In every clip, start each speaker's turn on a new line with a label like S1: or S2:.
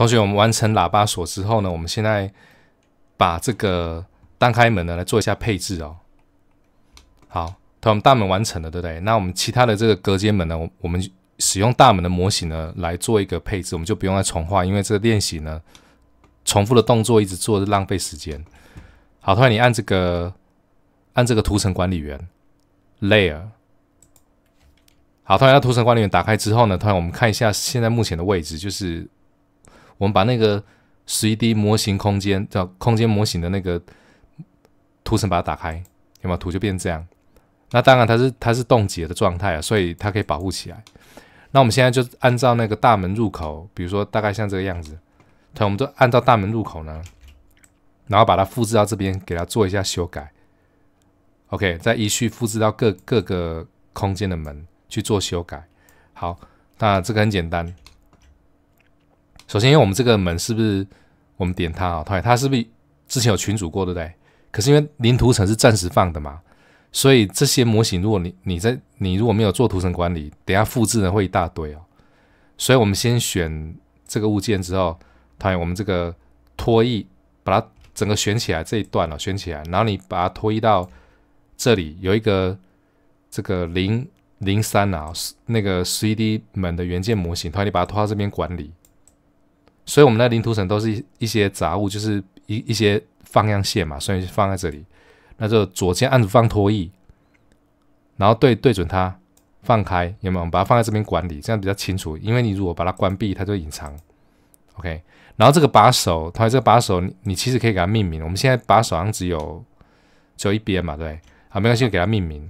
S1: 同学，我们完成喇叭锁之后呢，我们现在把这个单开门呢来做一下配置哦。好，同我们大门完成了，对不对？那我们其他的这个隔间门呢，我我们使用大门的模型呢来做一个配置，我们就不用再重画，因为这个练习呢重复的动作一直做是浪费时间。好，同学，你按这个按这个图层管理员 Layer。好，同学，那图层管理员打开之后呢，同学，我们看一下现在目前的位置就是。我们把那个一 D 模型空间叫空间模型的那个图层把它打开，有没有图就变这样？那当然它是它是冻结的状态啊，所以它可以保护起来。那我们现在就按照那个大门入口，比如说大概像这个样子，对，我们就按照大门入口呢，然后把它复制到这边，给它做一下修改。OK，再一序复制到各各个空间的门去做修改。好，那这个很简单。首先，因为我们这个门是不是我们点它啊？它它是不是之前有群组过，对不对？可是因为零图层是暂时放的嘛，所以这些模型，如果你你在你如果没有做图层管理，等下复制的会一大堆哦。所以我们先选这个物件之后，它我们这个拖曳把它整个选起来这一段哦，选起来，然后你把它拖曳到这里有一个这个零零三啊，那个 C D 门的原件模型，它你把它拖到这边管理。所以我们的零图层都是一一些杂物，就是一一些放样线嘛，所以放在这里。那就左键按住放拖一。然后对对准它放开，有没有？把它放在这边管理，这样比较清楚。因为你如果把它关闭，它就隐藏。OK，然后这个把手，同学，这个把手你你其实可以给它命名。我们现在把手上只有只有一边嘛，对？啊，没关系，给它命名。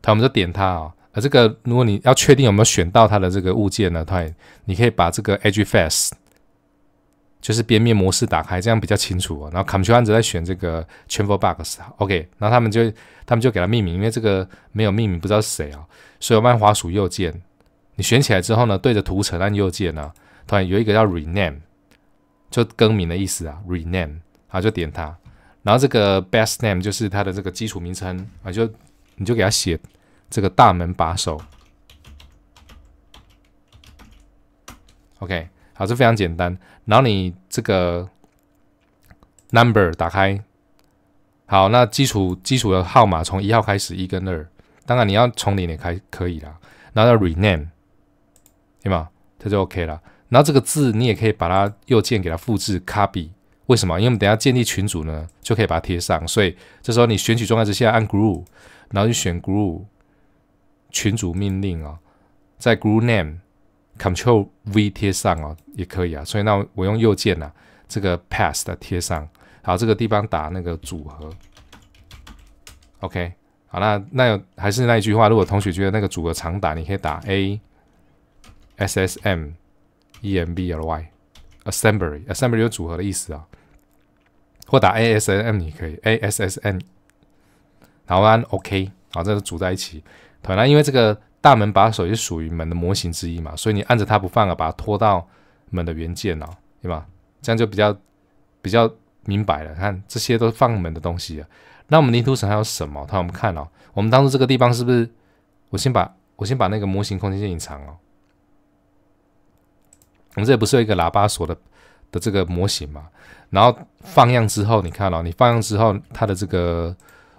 S1: 同学，我们就点它哦，呃，这个如果你要确定有没有选到它的这个物件呢，它你可以把这个 edge face 就是边面模式打开，这样比较清楚哦。然后 Ctrl Z 在选这个 travel box，OK，然后他们就他们就给它命名，因为这个没有命名，不知道是谁啊，所以我按滑鼠右键，你选起来之后呢，对着图层按右键呢，突然有一个叫 rename，就更名的意思啊，rename，啊就点它，然后这个 b e s t name 就是它的这个基础名称啊，就你就给它写。这个大门把手，OK，好，这非常简单。然后你这个 number 打开，好，那基础基础的号码从一号开始，一跟二，当然你要从零零开可以啦。然后 rename，对吗？这就 OK 了。然后这个字你也可以把它右键给它复制 copy，为什么？因为我们等下建立群组呢，就可以把它贴上。所以这时候你选取状态之下按 group，然后去选 group。群组命令啊，在 group name control v 贴上哦，也可以啊。所以那我用右键啊，这个 p a s t 的贴上。好，这个地方打那个组合，OK。好那那还是那一句话，如果同学觉得那个组合常打，你可以打 a s s m e m b l y assembly assembly 有组合的意思啊，或打 a s s m 也可以 a s s n，然后按 OK，好，这是组在一起。那因为这个大门把手是属于门的模型之一嘛，所以你按着它不放啊，把它拖到门的原件哦，对吧？这样就比较比较明白了。看这些都是放门的东西啊。那我们零土层还有什么？那我们看哦，我们当初这个地方是不是？我先把我先把那个模型空间线隐藏哦。我们这里不是有一个喇叭锁的的这个模型嘛？然后放样之后，你看哦，你放样之后，它的这个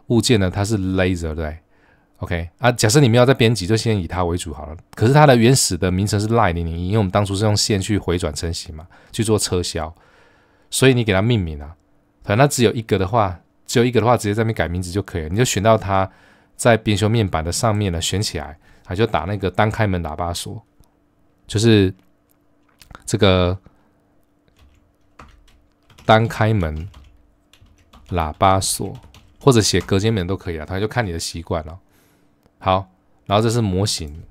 S1: 物件呢，它是 laser 对。OK 啊，假设你们要在编辑，就先以它为主好了。可是它的原始的名称是 Line 零零一，因为我们当初是用线去回转成型嘛，去做车销，所以你给它命名啊。反正它只有一个的话，只有一个的话，直接在那边改名字就可以。了。你就选到它在编修面板的上面呢，选起来，它就打那个单开门喇叭锁，就是这个单开门喇叭锁，或者写隔间门都可以啊，它就看你的习惯了。好，然后这是模型，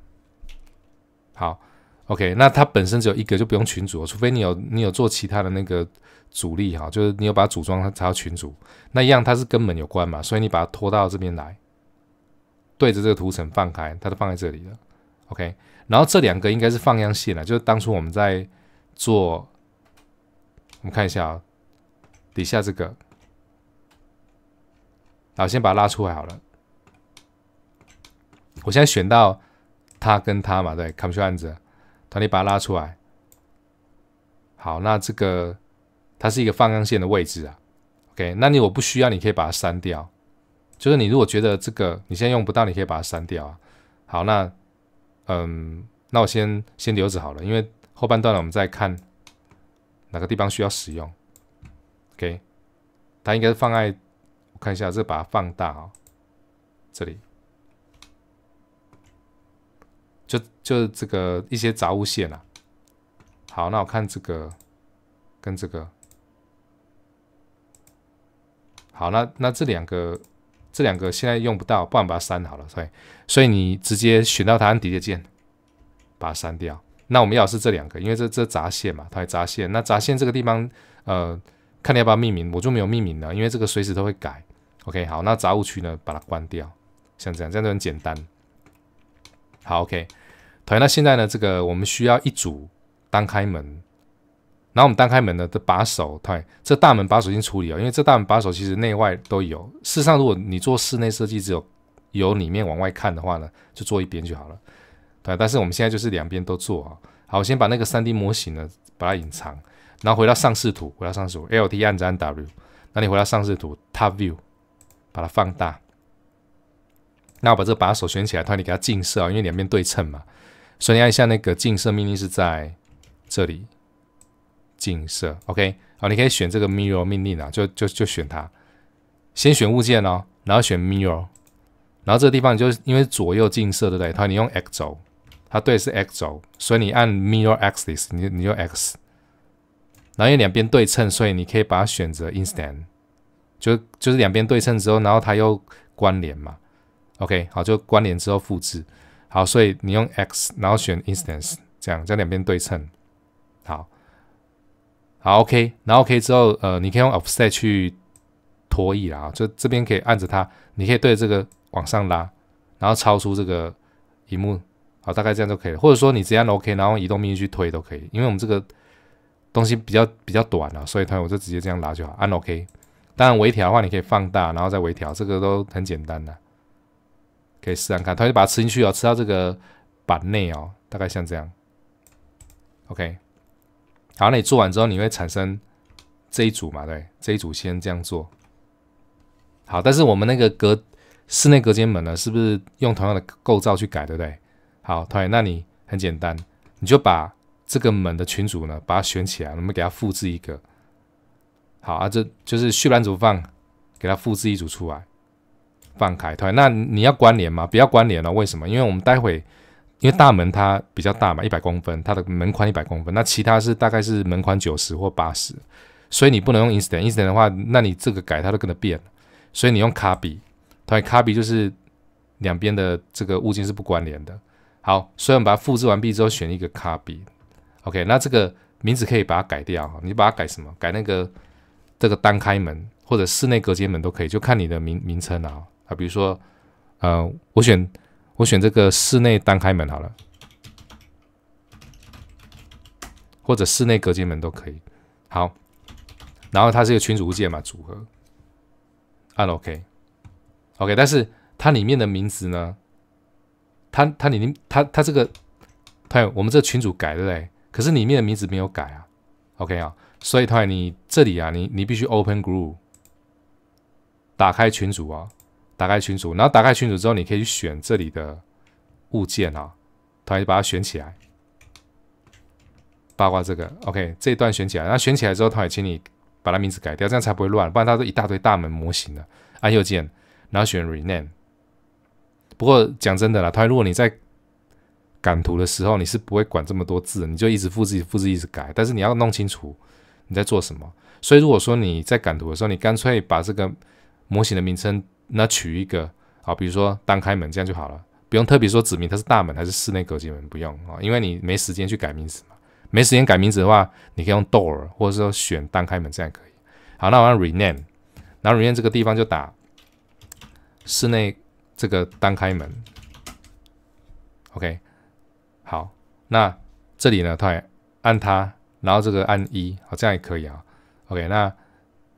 S1: 好，OK，那它本身只有一个，就不用群组，除非你有你有做其他的那个主力哈，就是你有把它组装，它才要群组。那一样，它是跟门有关嘛，所以你把它拖到这边来，对着这个图层放开，它就放在这里了，OK。然后这两个应该是放样线了，就是当初我们在做，我们看一下啊、底下这个，好，先把它拉出来好了。我现在选到他跟他嘛，对 c a m s o u 案子，团队把他拉出来。好，那这个它是一个放样线的位置啊。OK，那你我不需要，你可以把它删掉。就是你如果觉得这个你现在用不到，你可以把它删掉啊。好，那嗯，那我先先留着好了，因为后半段呢，我们再看哪个地方需要使用。OK，它应该是放在我看一下，这把它放大啊，这里。就就这个一些杂物线啊。好，那我看这个跟这个，好，那那这两个这两个现在用不到，不然把它删好了。所以所以你直接选到它按底下键，把它删掉。那我们要是这两个，因为这这杂线嘛，它杂线。那杂线这个地方，呃，看你要不要命名，我就没有命名了，因为这个随时都会改。OK，好，那杂物区呢，把它关掉，像这样，这样就很简单。好，OK。对，那现在呢？这个我们需要一组单开门，然后我们单开门呢的把手，对，这大门把手已经处理了，因为这大门把手其实内外都有。事实上，如果你做室内设计，只有由里面往外看的话呢，就做一边就好了，对。但是我们现在就是两边都做啊。好，我先把那个三 D 模型呢，把它隐藏，然后回到上视图，回到上视图，LT 按着按 W，那你回到上视图，Top View，把它放大。那我把这个把手旋起来，它你给它近色啊，因为两边对称嘛。所以你按一下那个镜色命令是在这里镜色 o k 好，你可以选这个 mirror 命令啊，就就就选它，先选物件哦，然后选 mirror，然后这个地方你就因为左右镜色对不对？它你用 x 轴，它对是 x 轴，所以你按 mirror axis，你你用 x，然后因为两边对称，所以你可以把它选择 instant，就就是两边对称之后，然后它又关联嘛，OK，好，就关联之后复制。好，所以你用 X，然后选 Instance，这样在两边对称。好，好 OK，然后 OK 之后，呃，你可以用 Offset 去拖移啊，就这边可以按着它，你可以对这个往上拉，然后超出这个荧幕，好，大概这样就可以了。或者说你直接按 OK，然后移动命令去推都可以，因为我们这个东西比较比较短了，所以它我就直接这样拉就好，按 OK。当然微调的话，你可以放大然后再微调，这个都很简单的。可以试看看，他就把它吃进去哦，吃到这个板内哦，大概像这样。OK，好，那你做完之后，你会产生这一组嘛？对，这一组先这样做。好，但是我们那个隔室内隔间门呢，是不是用同样的构造去改，对不对？好，同学，那你很简单，你就把这个门的群组呢，把它选起来，我们给它复制一个。好啊，这就是虚栏组放，给它复制一组出来。放开，对，那你要关联吗？不要关联了，为什么？因为我们待会，因为大门它比较大嘛，一百公分，它的门宽一百公分，那其他是大概是门宽九十或八十，所以你不能用 instant instant 的话，那你这个改它都跟着变所以你用 copy，他 copy 就是两边的这个物件是不关联的。好，所以我们把它复制完毕之后，选一个 copy，OK，那这个名字可以把它改掉，你把它改什么？改那个这个单开门或者室内隔间门都可以，就看你的名名称啊。”比如说，呃，我选我选这个室内单开门好了，或者室内隔间门都可以。好，然后它是一个群组物件嘛，组合，按 OK，OK。但是它里面的名字呢？它它里面它它这个，它我们这个群组改了嘞，可是里面的名字没有改啊。OK 啊，所以它你这里啊，你你必须 Open Group 打开群组啊。打开群组，然后打开群组之后，你可以去选这里的物件啊，它也把它选起来，包括这个 OK，这一段选起来，那选起来之后，它也请你把它名字改掉，这样才不会乱，不然它是一大堆大门模型的。按右键，然后选 Rename。不过讲真的啦，它如果你在赶图的时候，你是不会管这么多字，你就一直复制复制一直改，但是你要弄清楚你在做什么。所以如果说你在赶图的时候，你干脆把这个模型的名称。那取一个好，比如说单开门这样就好了，不用特别说指明它是大门还是室内隔间门，不用啊，因为你没时间去改名字嘛。没时间改名字的话，你可以用 door 或者说选单开门这样可以。好，那我按 rename，然后 rename 这个地方就打室内这个单开门。OK，好，那这里呢，它按它，然后这个按一，好，这样也可以啊。OK，那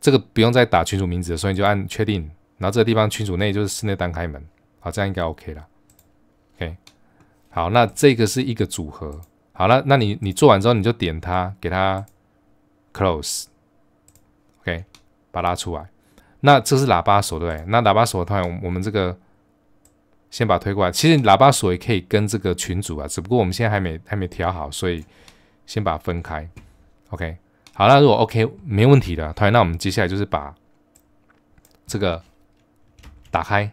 S1: 这个不用再打群组名字所以就按确定。然后这个地方群组内就是室内单开门，好，这样应该 OK 了。OK，好，那这个是一个组合。好了，那你你做完之后你就点它，给它 close。OK，把它拉出来。那这是喇叭锁对？那喇叭锁，同学，我们这个先把它推过来。其实喇叭锁也可以跟这个群组啊，只不过我们现在还没还没调好，所以先把它分开。OK，好了，如果 OK 没问题的，同学，那我们接下来就是把这个。打开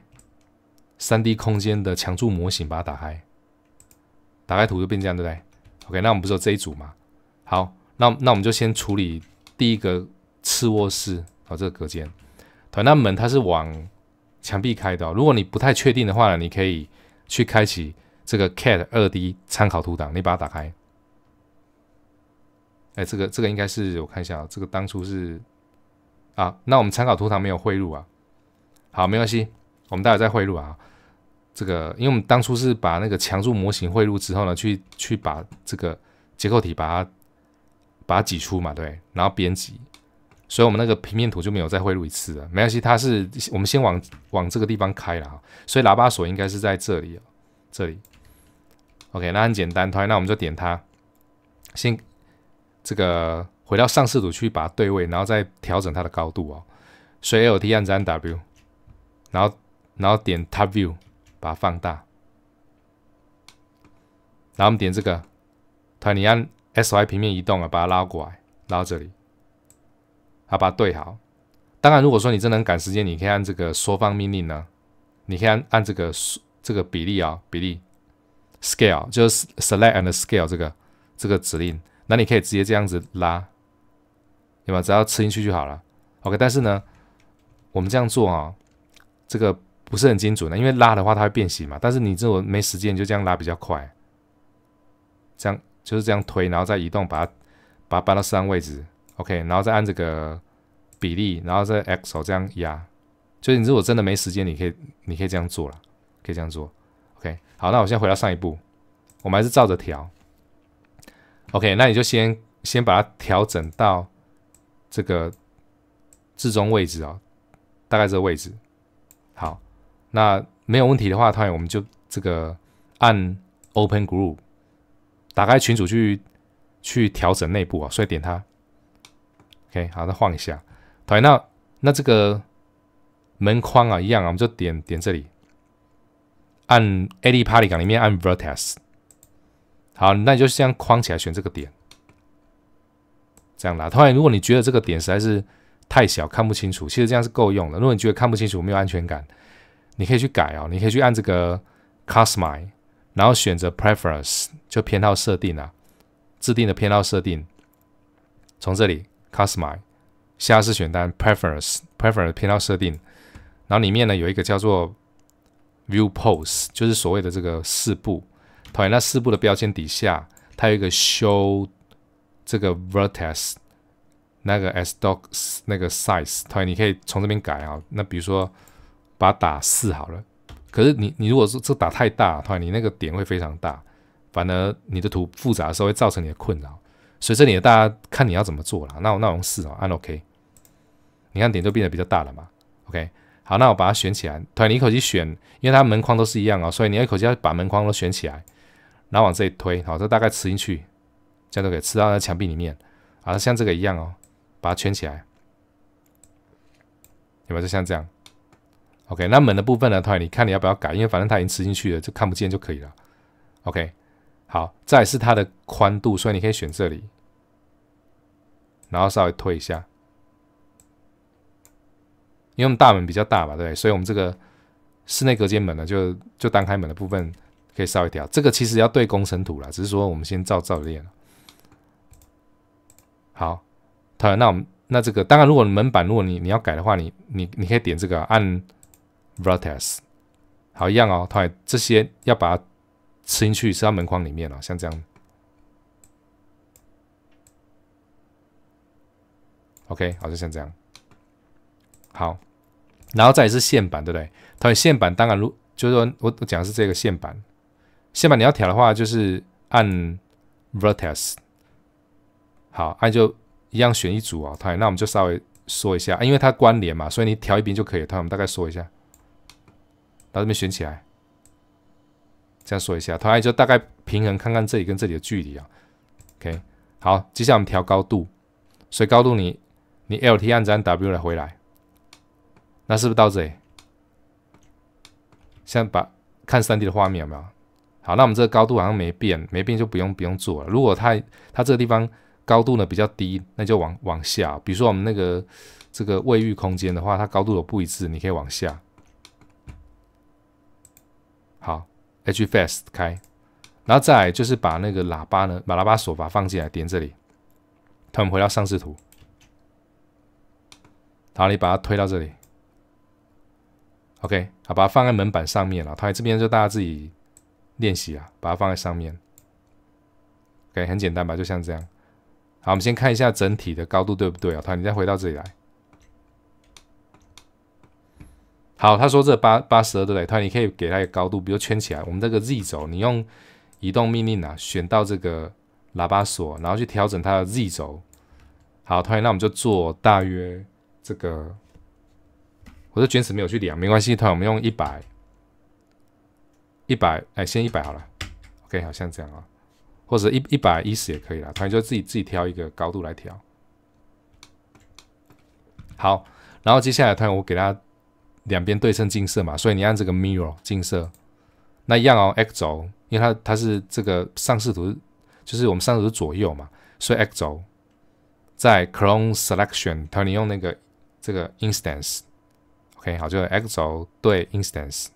S1: 三 D 空间的墙柱模型，把它打开，打开图就变这样，对不对？OK，那我们不是有这一组吗？好，那那我们就先处理第一个次卧室啊这个隔间，对，那门它是往墙壁开的。如果你不太确定的话呢，你可以去开启这个 CAT 2D 参考图档，你把它打开。哎，这个这个应该是我看一下，这个当初是啊，那我们参考图档没有汇入啊。好，没关系，我们待会再汇入啊。这个，因为我们当初是把那个强柱模型汇入之后呢，去去把这个结构体把它把它挤出嘛，对，然后编辑，所以我们那个平面图就没有再汇入一次了。没关系，它是我们先往往这个地方开了，啊，所以喇叭锁应该是在这里，这里。OK，那很简单，那我们就点它，先这个回到上视图去把它对位，然后再调整它的高度哦。所以 LT 按着按 W。然后，然后点 Top View，把它放大。然后我们点这个，它你按 S Y 平面移动啊，把它拉过来，拉到这里，好把它对好。当然，如果说你真的很赶时间，你可以按这个缩放命令呢，你可以按按这个这个比例啊，比例 Scale，就是 Select and Scale 这个这个指令，那你可以直接这样子拉，对吧？只要吃进去就好了。OK，但是呢，我们这样做啊。这个不是很精准的，因为拉的话它会变形嘛。但是你这种没时间，就这样拉比较快，这样就是这样推，然后再移动，把它把它搬到适当位置，OK，然后再按这个比例，然后再 X 手这样压。就是你如果真的没时间，你可以你可以这样做了，可以这样做，OK。好，那我先回到上一步，我们还是照着调，OK。那你就先先把它调整到这个至中位置啊，大概这个位置。好，那没有问题的话，同学，我们就这个按 Open Group 打开群组去去调整内部啊，所以点它。OK，好，再换一下，同样，那那这个门框啊，一样啊，我们就点点这里，按 Edit Part 栅里面按 Vertex。好，那你就这样框起来选这个点，这样啦。同学，如果你觉得这个点实在是太小看不清楚，其实这样是够用的。如果你觉得看不清楚没有安全感，你可以去改啊，你可以去按这个 Customize，然后选择 p r e f e r e n c e 就偏好设定啊，制定的偏好设定。从这里 Customize 下次选单 p r e f e r e n c e p r e f e r e n c e 偏好设定，然后里面呢有一个叫做 View Pose，就是所谓的这个四部。同样那四部的标签底下，它有一个 Show 这个 Vertex。那个 S doc 那个 size，所你可以从这边改啊。那比如说把它打四好了，可是你你如果说这打太大，突然你那个点会非常大，反而你的图复杂的时候会造成你的困扰。所以这里大家看你要怎么做了。那我那我用四啊，按 OK。你看点都变得比较大了嘛。OK，好，那我把它选起来。突然你一口气选，因为它门框都是一样哦，所以你一口气要把门框都选起来，然后往这里推。好，这大概吃进去，这样就可以吃到那墙壁里面。好，像这个一样哦。把它圈起来，有没有？就像这样。OK，那门的部分呢？同学，你看你要不要改？因为反正它已经吃进去了，就看不见就可以了。OK，好，再是它的宽度，所以你可以选这里，然后稍微推一下，因为我们大门比较大嘛，对对？所以我们这个室内隔间门呢，就就单开门的部分可以稍微调。这个其实要对工程图了，只是说我们先照照练。好。他那我们那这个，当然，如果门板，如果你你要改的话，你你你可以点这个按 r o t t e 好一样哦，他这些要把它吃进去，吃到门框里面了，像这样，OK，好就像这样，好，然后再是线板，对不对？它的线板当然如就是说我我讲的是这个线板，线板你要调的话，就是按 r o t t e 好按就。一样选一组啊，他那我们就稍微说一下，因为它关联嘛，所以你调一边就可以。他我们大概说一下，到这边选起来，这样说一下，他也就大概平衡看看这里跟这里的距离啊。OK，好，接下来我们调高度，所以高度你你 LT 按赞按 W 来回来，那是不是到这里？先把看 3D 的画面有没有？好，那我们这个高度好像没变，没变就不用不用做了。如果它它这个地方高度呢比较低，那就往往下。比如说我们那个这个卫浴空间的话，它高度有不一致，你可以往下。好，HFS 开，然后再就是把那个喇叭呢，把喇叭手把放进来，点这里。他们回到上视图，好，你把它推到这里。OK，好，把它放在门板上面了。它这边就大家自己练习啊，把它放在上面，OK，很简单吧？就像这样。好，我们先看一下整体的高度对不对啊？他，你再回到这里来。好，他说这八八十二对不对？他，你可以给他一个高度，比如圈起来。我们这个 Z 轴，你用移动命令啊，选到这个喇叭锁，然后去调整它的 Z 轴。好，他，那我们就做大约这个，我的卷尺没有去量，没关系。他，我们用一百一百，哎，先一百好了。OK，好像这样啊。或者一一百一十也可以了，它就自己自己挑一个高度来调。好，然后接下来它我给它两边对称镜色嘛，所以你按这个 mirror 镜色，那一样哦。x 轴，因为它它是这个上视图，就是我们上视图左右嘛，所以 x 轴在 clone selection，它你用那个这个 instance，OK，好，就 x 轴对 instance，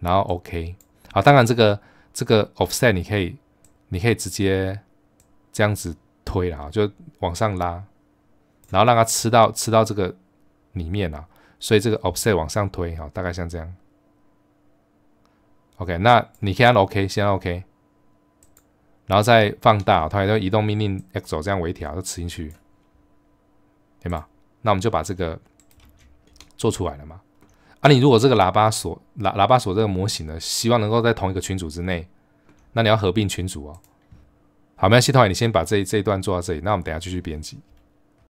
S1: 然后 OK，好，当然这个这个 offset 你可以。你可以直接这样子推了啊，就往上拉，然后让它吃到吃到这个里面了，所以这个 offset 往上推啊，大概像这样。OK，那你可以按 OK，先 OK，然后再放大，它也就移动命令 X 轴这样微调，就吃进去，对吗？那我们就把这个做出来了嘛。啊，你如果这个喇叭锁、喇喇叭锁这个模型呢，希望能够在同一个群组之内。那你要合并群组哦。好，没有系统你先把这这一段做到这里。那我们等下继续编辑。